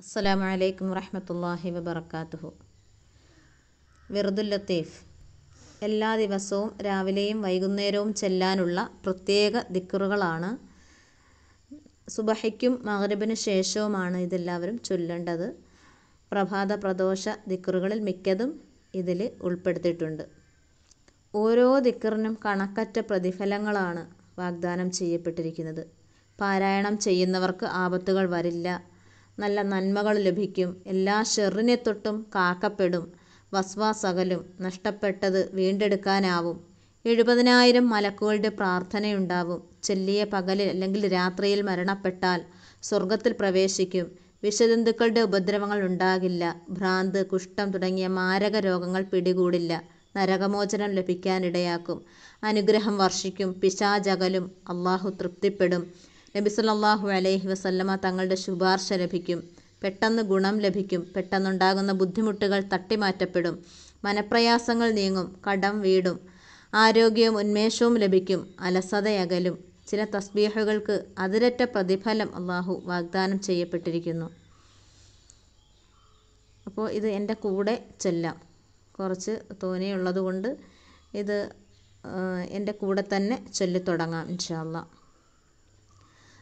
അസ്സലാമു അലൈക്കും വറഹമത്തല്ലാഹി വബർക്കാത്തുഹു വെറുതുൽ ലത്തീഫ് എല്ലാ ദിവസവും രാവിലെയും വൈകുന്നേരവും ചെല്ലാനുള്ള പ്രത്യേക ദിക്കറുകളാണ് സുബഹയ്ക്കും മകരബിന് ശേഷവുമാണ് ഇതെല്ലാവരും ചൊല്ലേണ്ടത് പ്രഭാത പ്രദോഷ ദിക്കറുകളിൽ മിക്കതും ഇതിൽ ഉൾപ്പെടുത്തിയിട്ടുണ്ട് ഓരോ ദിക്കറിനും കണക്കറ്റ പ്രതിഫലങ്ങളാണ് വാഗ്ദാനം ചെയ്യപ്പെട്ടിരിക്കുന്നത് പാരായണം ചെയ്യുന്നവർക്ക് ആപത്തുകൾ വരില്ല നല്ല നന്മകൾ ലഭിക്കും. എല്ലാ ഷെറിനെ തൊട്ടും കാക്കപ്പെടും വസ്വാസകലും നഷ്ടപ്പെട്ടത് വീണ്ടെടുക്കാനാവും. എഴുപതിനായിരം മലക്കുകളുടെ പ്രാർത്ഥനയുണ്ടാവും. ചെല്ലിയ പകലിൽ അല്ലെങ്കിൽ രാത്രിയിൽ മരണപ്പെട്ടാൽ സ്വർഗ്ഗത്തിൽ പ്രവേശിക്കും. വിഷജന്തുക്കളുടെ ഉപദ്രവങ്ങൾ ഉണ്ടാകില്ല. ഭ്രാന്ത്, കുഷ്ഠം തുടങ്ങിയ മാരക രോഗങ്ങൾ പിടികൂടില്ല. നരകമോചനം ലഭിക്കാനിടയാക്കും. അനുഗ്രഹം വർഷിക്കും. പിശാചകലും അള്ളാഹു അല്ലാഹു തൃപ്തിപ്പെടും. നബിസല്ലാഹു അലൈഹി വസല്ലമ തങ്ങളുടെ ശുപാർശ ലഭിക്കും പെട്ടെന്ന് ഗുണം ലഭിക്കും പെട്ടെന്നുണ്ടാകുന്ന ബുദ്ധിമുട്ടുകൾ തട്ടിമാറ്റപ്പെടും മനപ്രയാസങ്ങൾ നീങ്ങും കടം വീടും ആരോഗ്യവും ഉന്മേഷവും ലഭിക്കും അലസതയകലും ചില തസ്ബീഹുകൾക്ക് അതിരറ്റ പ്രതിഫലം അള്ളാഹു വാഗ്ദാനം ചെയ്യപ്പെട്ടിരിക്കുന്നു അപ്പോൾ ഇത് എൻ്റെ കൂടെ ചെല്ലാം കുറച്ച് തോനെയുള്ളതുകൊണ്ട് ഇത് എൻ്റെ കൂടെ തന്നെ ചൊല്ലിത്തുടങ്ങാം ഇൻഷാല്ല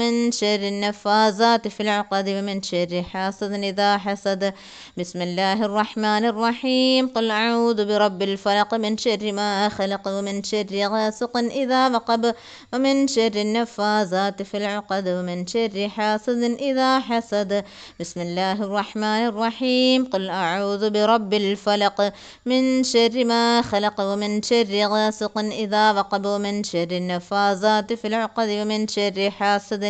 ومن شر النفاذات في العقد ومن شر حاسد إذا حسد بسم الله الرحمن الرحيم قل أعوذ برب الفلق من شر ما خلق ومن شر غاسق إذا وقب ومن شر النفاذات في العقد ومن شر حاسد إذا حسد بسم الله الرحمن الرحيم قل أعوذ برب الفلق من شر ما خلق ومن شر غاسق إذا وقب ومن شر النفاذات في العقد ومن شر حاسد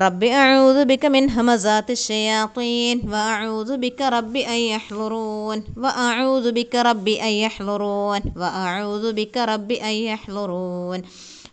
رب أعوذ بك من همزات الشياطين وأعوذ بك رب أن يحضرون وأعوذ بك رب أن يحضرون وأعوذ بك رب أن يحضرون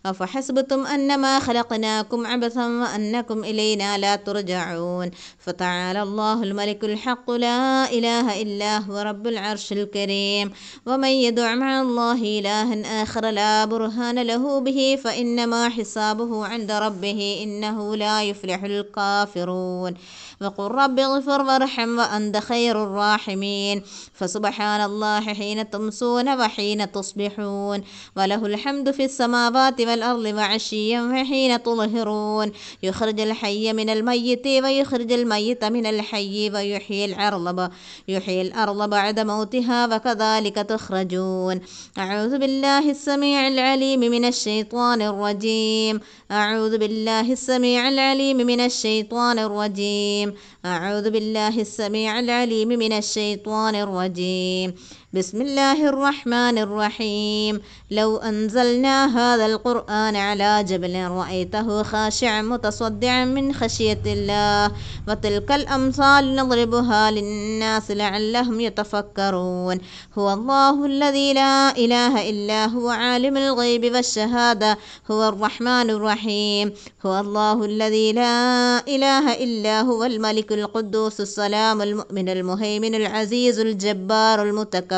أفحسبتم أنما خلقناكم عبثا وأنكم إلينا لا ترجعون فتعالى الله الملك الحق لا إله إلا هو رب العرش الكريم ومن يدع مع الله إلها آخر لا برهان له به فإنما حسابه عند ربه إنه لا يفلح الكافرون وقل رب اغفر وارحم وأنت خير الراحمين فسبحان الله حين تمسون وحين تصبحون وله الحمد في السماوات والأرض وعشيا وحين تظهرون يخرج الحي من الميت ويخرج الميت من الحي ويحيي الأرض يحيي الأرض بعد موتها وكذلك تخرجون أعوذ بالله السميع العليم من الشيطان الرجيم أعوذ بالله السميع العليم من الشيطان الرجيم الرجيم أعوذ بالله السميع العليم من الشيطان الرجيم بسم الله الرحمن الرحيم لو أنزلنا هذا القرآن على جبل رأيته خاشعا متصدعا من خشية الله وتلك الأمثال نضربها للناس لعلهم يتفكرون هو الله الذي لا إله إلا هو عالم الغيب والشهادة هو الرحمن الرحيم هو الله الذي لا إله إلا هو الملك القدوس السلام المؤمن المهيمن العزيز الجبار المتكبر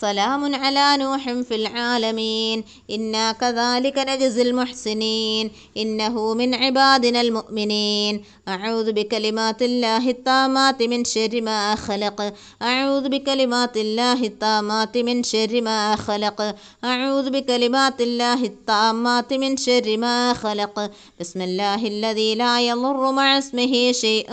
سلام على نوح في العالمين إنا كذلك نجزي المحسنين إنه من عبادنا المؤمنين أعوذ بكلمات الله الطامات من شر ما خلق أعوذ بكلمات الله الطامات من شر ما خلق أعوذ بكلمات الله الطامات من شر ما خلق بسم الله الذي لا يضر مع اسمه شيء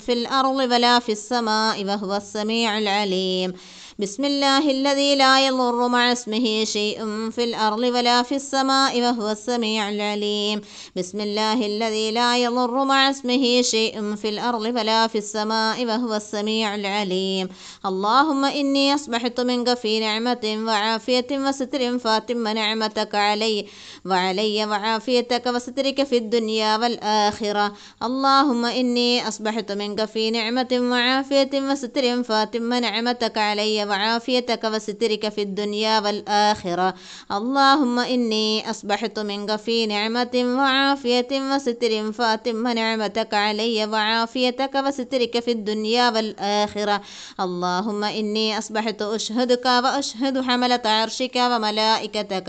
في الأرض ولا في السماء وهو السميع العليم بسم الله الذي لا يضر مع اسمه شيء في الأرض ولا في السماء وهو السميع العليم بسم الله الذي لا يضر مع اسمه شيء في الأرض ولا في السماء وهو السميع العليم اللهم إني أصبحت منك في نعمة وعافية وستر فاتم نعمتك علي وعلي وعافيتك وسترك في الدنيا والآخرة اللهم إني أصبحت منك في نعمة وعافية وستر فاتم نعمتك علي وعافيتك وسترك في الدنيا والآخرة اللهم إني أصبحت من في نعمة وعافية وستر فأتم نعمتك علي وعافيتك وسترك في الدنيا والآخرة اللهم إني أصبحت أشهدك وأشهد حملة عرشك وملائكتك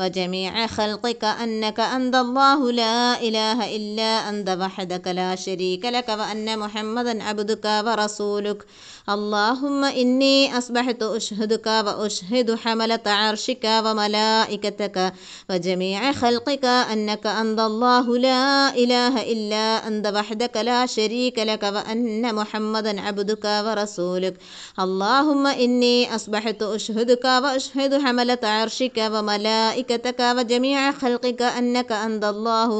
وجميع خلقك أنك أنت الله لا إله إلا أنت وحدك لا شريك لك وأن محمدا عبدك ورسولك اللهم إني أصبحت أصبحت أشهدك وأشهد حملة عرشك وملائكتك وجميع خلقك أنك أنت الله لا إله إلا أنت وحدك لا شريك لك وأن محمدا عبدك ورسولك اللهم إني أصبحت أشهدك وأشهد حملة عرشك وملائكتك وجميع خلقك أنك أنت الله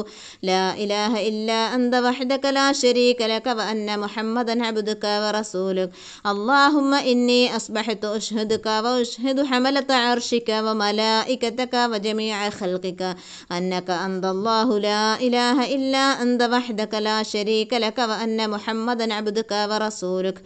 لا إله إلا أنت وحدك لا شريك لك وأن محمدا عبدك ورسولك اللهم إني أصبحت الصالحة أشهدك وأشهد حملة عرشك وملائكتك وجميع خلقك أنك أنت الله لا إله إلا أنت وحدك لا شريك لك وأن محمدا عبدك ورسولك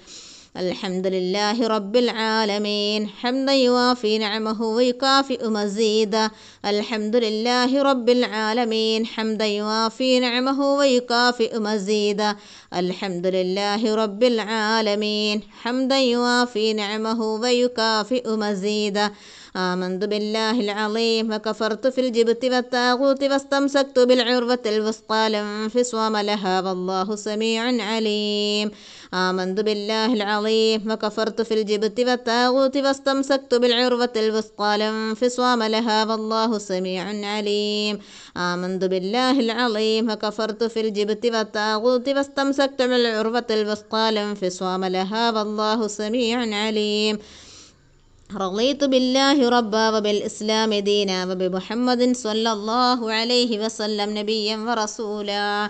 الحمد لله رب العالمين حمدا يوافي نعمه ويكافئ مزيدا الحمد لله رب العالمين حمدا يوافي نعمه ويكافئ مزيدا الحمد لله رب العالمين حمدا يوافي نعمه ويكافئ مزيدا آمنت بالله العظيم وكفرت في الجبت والطاغوت واستمسكت بالعروة الوثقى لا انفصام لها والله سميع عليم آمنت بالله العظيم وكفرت في الجبت والطاغوت واستمسكت بالعروة الوثقى لا انفصام لها والله سميع عليم آمنت بالله العظيم وكفرت في الجبت والطاغوت واستمسكت بالعروة الوثقى لا انفصام لها والله سميع عليم رضيت بالله ربا وبالإسلام دينا وبمحمد صلى الله عليه وسلم نبيا ورسولا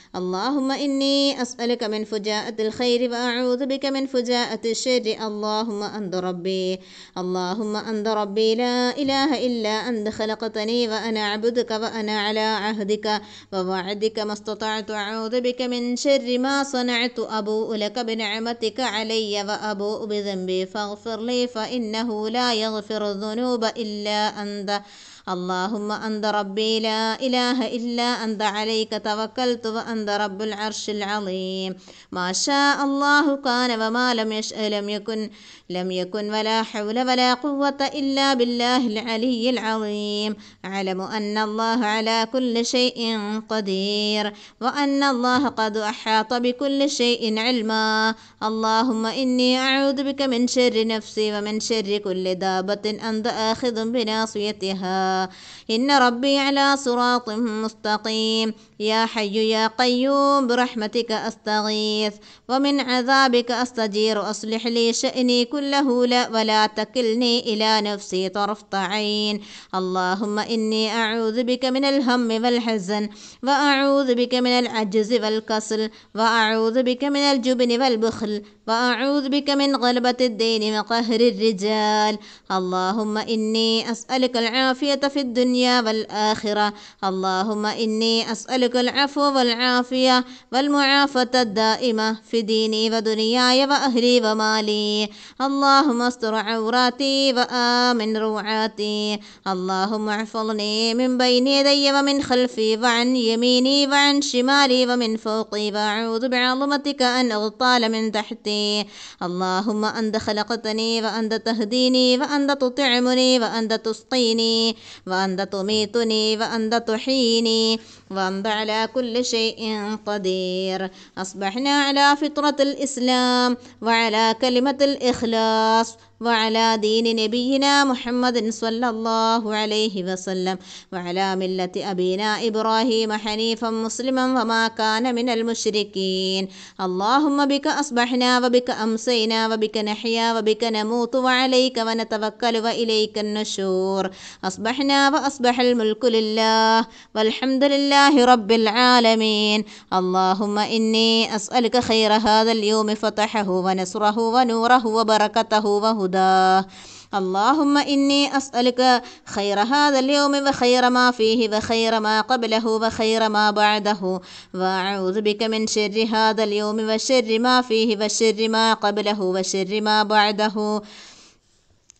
اللهم إني أسألك من فجاءة الخير وأعوذ بك من فجاءة الشر اللهم أنت ربي اللهم أنت ربي لا إله إلا أنت خلقتني وأنا أعبدك وأنا على عهدك ووعدك ما استطعت أعوذ بك من شر ما صنعت أبوء لك بنعمتك علي وأبوء بذنبي فاغفر لي فإنه لا يغفر الذنوب إلا أنت اللهم أنت ربي لا إله إلا أنت عليك توكلت وأنت رب العرش العظيم ما شاء الله كان وما لم يشأ لم يكن لم يكن ولا حول ولا قوة إلا بالله العلي العظيم أعلم أن الله على كل شيء قدير وأن الله قد أحاط بكل شيء علما اللهم إني أعوذ بك من شر نفسي ومن شر كل دابة أنت آخذ بناصيتها إن ربي على صراط مستقيم يا حي يا قيوم برحمتك أستغيث ومن عذابك أستجير أصلح لي شأني كله لا ولا تكلني إلى نفسي طرفة عين اللهم إني أعوذ بك من الهم والحزن وأعوذ بك من العجز والكسل وأعوذ بك من الجبن والبخل وأعوذ بك من غلبة الدين وقهر الرجال اللهم إني أسألك العافية في الدنيا والآخرة اللهم إني أسألك ذلك العفو والعافية والمعافة الدائمة في ديني ودنياي وأهلي ومالي اللهم استر عوراتي وآمن روعاتي اللهم احفظني من بين يدي ومن خلفي وعن يميني وعن شمالي ومن فوقي وأعوذ بعظمتك أن أغتال من تحتي اللهم أنت خلقتني وأنت تهديني وأنت تطعمني وأنت تسقيني وأنت تميتني وأنت تحييني وأنت على كل شيء قدير أصبحنا على فطرة الإسلام وعلى كلمة الإخلاص وعلى دين نبينا محمد صلى الله عليه وسلم وعلى ملة أبينا إبراهيم حنيفا مسلما وما كان من المشركين اللهم بك أصبحنا وبك أمسينا وبك نحيا وبك نموت وعليك ونتوكل وإليك النشور أصبحنا وأصبح الملك لله والحمد لله رب العالمين اللهم إني أسألك خير هذا اليوم فتحه ونصره ونوره وبركته وهدى وهداه اللهم إني أسألك خير هذا اليوم وخير ما فيه وخير ما قبله وخير ما بعده وأعوذ بك من شر هذا اليوم وشر ما فيه وشر ما قبله وشر ما بعده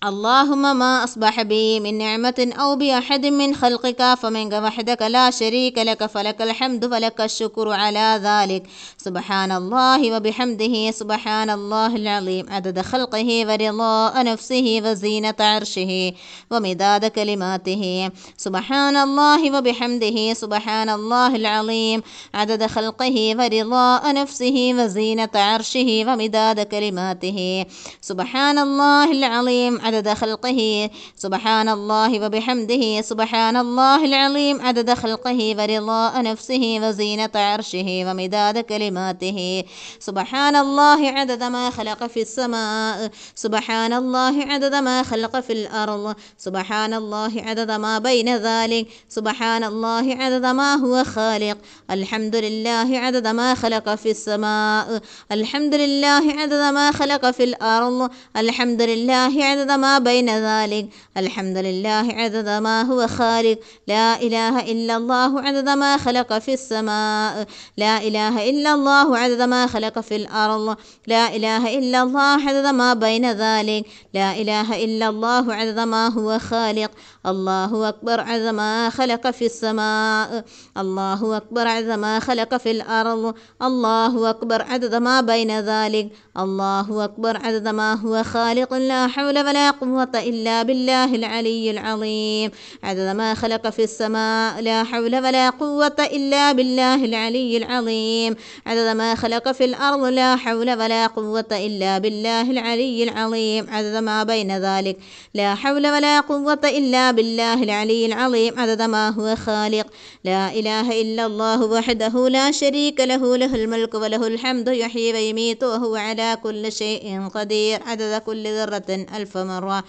اللهم ما أصبح بي من نعمة أو بأحد من خلقك فمنك وحدك لا شريك لك فلك الحمد فلك الشكر على ذلك سبحان الله وبحمده سبحان الله العظيم عدد خلقه ورضاء نفسه وزينة عرشه ومداد كلماته سبحان الله وبحمده سبحان الله العظيم عدد خلقه ورضاء نفسه وزينة عرشه ومداد كلماته سبحان الله العظيم عدد خلقه سبحان الله وبحمده سبحان الله العظيم عدد خلقه ورضاء نفسه وزينة عرشه ومداد كلماته سبحان الله عدد ما خلق في السماء سبحان الله عدد ما خلق في الأرض سبحان الله عدد ما بين ذلك سبحان الله عدد ما هو خالق الحمد لله عدد ما خلق في السماء الحمد لله عدد ما خلق في الأرض الحمد لله عدد وما بين ذلك الحمد لله عدد ما هو خالق لا إله إلا الله عدد ما خلق في السماء لا إله إلا الله عدد ما خلق في الأرض لا إله إلا الله عدد ما بين ذلك لا إله إلا الله عدد ما هو خالق الله أكبر عدد ما خلق في السماء الله أكبر عدد ما خلق في الأرض الله أكبر عدد ما بين ذلك الله أكبر عدد ما هو خالق لا حول ولا قوة إلا بالله العلي العظيم عدد ما خلق في السماء لا حول ولا قوة إلا بالله العلي العظيم عدد ما خلق في الأرض لا حول ولا قوة إلا بالله العلي العظيم عدد ما بين ذلك لا حول ولا قوة إلا بالله العلي العظيم عدد ما هو خالق لا إله إلا الله وحده لا شريك له له الملك وله الحمد يحيي ويميت وهو على كل شيء قدير عدد كل ذرة ألف مرة から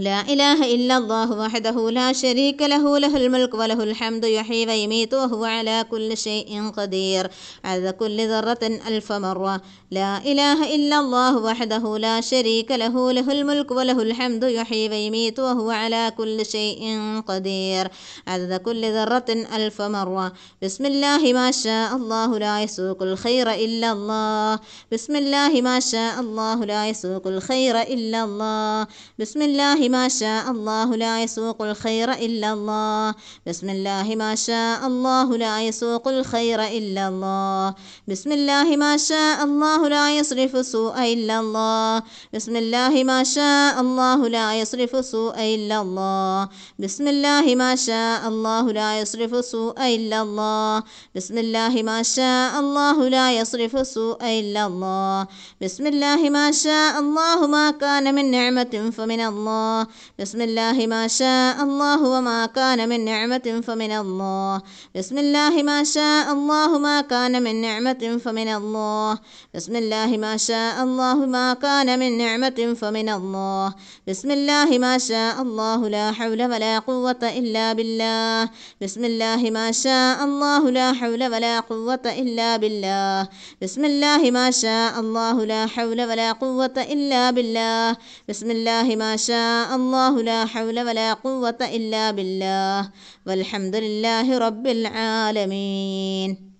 لا إله إلا الله وحده لا شريك له له الملك وله الحمد يحيي ويميت وهو على كل شيء قدير عز كل ذرة ألف مرة لا إله إلا الله وحده لا شريك له له الملك وله الحمد يحيي ويميت وهو على كل شيء قدير عز كل ذرة ألف مرة بسم الله ما شاء الله لا يسوق الخير إلا الله بسم الله ما شاء الله لا يسوق الخير إلا الله بسم الله ما شاء الله لا يسوق الخير إلا الله بسم الله ما شاء الله لا يسوق الخير إلا الله بسم الله ما شاء الله لا يصرف سوء إلا الله بسم الله ما شاء الله لا يصرف سوء إلا الله بسم الله ما شاء الله لا يصرف سوء إلا الله بسم الله ما شاء الله لا يصرف سوء إلا الله بسم الله ما شاء الله ما كان من نعمة فمن الله الله بسم الله ما شاء الله وما كان من نعمة فمن الله بسم الله ما شاء الله ما كان من نعمة فمن الله بسم الله ما شاء الله ما كان من نعمة فمن الله بسم الله ما شاء الله لا حول ولا قوة إلا بالله بسم الله ما شاء الله لا حول ولا قوة إلا بالله بسم الله ما شاء الله لا حول ولا قوة إلا بالله بسم الله ما شاء الله لا حول ولا قوة إلا بالله والحمد لله رب العالمين